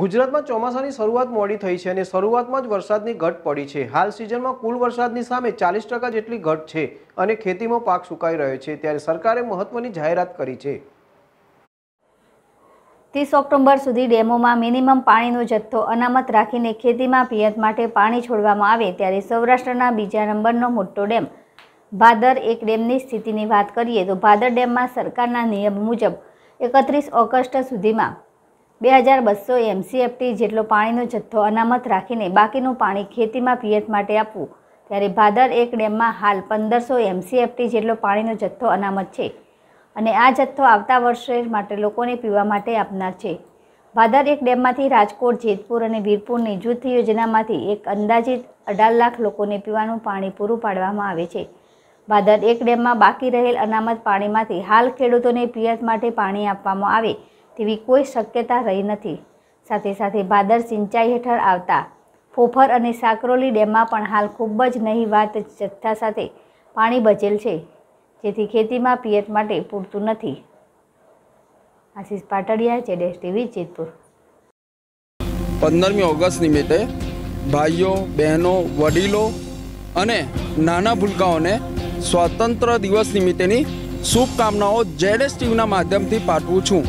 ગુજરાતમાં ચોમાસાની શરૂઆત મોડી થઈ છે અને શરૂઆતમાં જ વરસાદની ઘટ પડી છે હાલ સિઝનમાં કુલ વરસાદની સામે ચાલીસ ટકા જેટલી ઘટ છે અને ખેતીમાં પાક સુકાઈ રહ્યો છે ત્યારે સરકારે મહત્વની જાહેરાત કરી છે ત્રીસ ઓક્ટોબર સુધી ડેમોમાં મિનિમમ પાણીનો જથ્થો અનામત રાખીને ખેતીમાં પિયત માટે પાણી છોડવામાં આવે ત્યારે સૌરાષ્ટ્રના બીજા નંબરનો મોટો ડેમ ભાદર એક ડેમની સ્થિતિની વાત કરીએ તો ભાદર ડેમમાં સરકારના નિયમ મુજબ એકત્રીસ ઓગસ્ટ સુધીમાં બે હજાર બસો એમસીએફટી જેટલો પાણીનો જથ્થો અનામત રાખીને બાકીનું પાણી ખેતીમાં પિયત માટે આપવું ત્યારે ભાદર એક ડેમમાં હાલ પંદરસો એમસીએફટી જેટલો પાણીનો જથ્થો અનામત છે અને આ જથ્થો આવતા વર્ષે માટે લોકોને પીવા માટે આપનાર છે ભાદર એક ડેમમાંથી રાજકોટ જેતપુર અને વીરપુરની જૂથ યોજનામાંથી એક અંદાજિત અઢાર લાખ લોકોને પીવાનું પાણી પૂરું પાડવામાં આવે છે ભાદર એક ડેમમાં બાકી રહેલ અનામત પાણીમાંથી હાલ ખેડૂતોને પિયત માટે પાણી આપવામાં આવે તેવી કોઈ શક્યતા રહી નથી સાથે સાથે ભાદર સિંચાઈ હેઠળ આવતા ફોફર અને સાકરોલી ડેમમાં પણ હાલ ખૂબ જ નહીવાત જથ્થા સાથે પાણી બચેલ છે જેથી ખેતીમાં પિયત માટે પૂરતું નથી આશીષ પાટડિયા જેડેશ ટીવી જેતપુર પંદરમી ઓગસ્ટ નિમિત્તે ભાઈઓ બહેનો વડીલો અને નાના ભૂલકાઓને સ્વતંત્ર દિવસ નિમિત્તેની શુભકામનાઓ જેડેશ ટીવીના માધ્યમથી પાઠવું છું